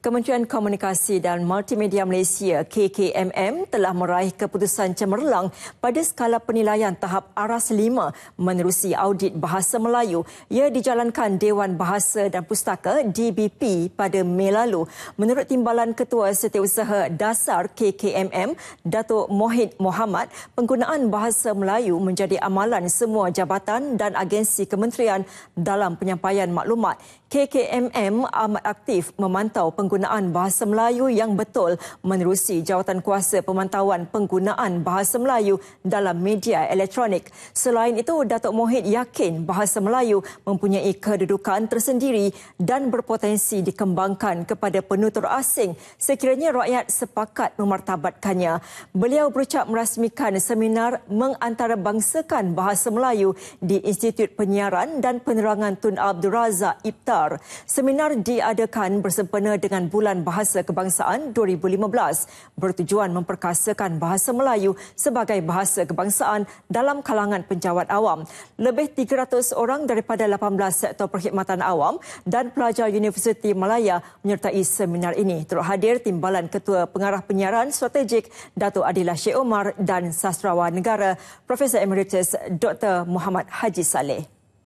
Kementerian Komunikasi dan Multimedia Malaysia KKMM telah meraih keputusan cemerlang pada skala penilaian tahap aras lima menerusi audit bahasa Melayu. Ia dijalankan Dewan Bahasa dan Pustaka DBP pada Mei lalu. Menurut Timbalan Ketua Setiausaha Dasar KKMM, Datuk Mohid Mohamad, penggunaan bahasa Melayu menjadi amalan semua jabatan dan agensi kementerian dalam penyampaian maklumat. KKMM amat aktif memantau penggunaan penggunaan bahasa Melayu yang betul menerusi jawatan kuasa pemantauan penggunaan bahasa Melayu dalam media elektronik. Selain itu, Datuk Mohit yakin bahasa Melayu mempunyai kedudukan tersendiri dan berpotensi dikembangkan kepada penutur asing sekiranya rakyat sepakat memartabatkannya. Beliau berucap merasmikan seminar mengantarabangsakan bahasa Melayu di Institut Penyiaran dan Penerangan Tun Abdul Razak Iptar. Seminar diadakan bersempena dengan dengan Bulan Bahasa Kebangsaan 2015 bertujuan memperkasakan bahasa Melayu sebagai bahasa kebangsaan dalam kalangan penjawat awam. Lebih 300 orang daripada 18 sektor perkhidmatan awam dan pelajar Universiti Malaya menyertai seminar ini. Turut hadir Timbalan Ketua Pengarah Penyiaran Strategik Dato' Adilah Syed Omar dan Sastrawan Negara Profesor Emeritus Dr. Muhammad Haji Saleh.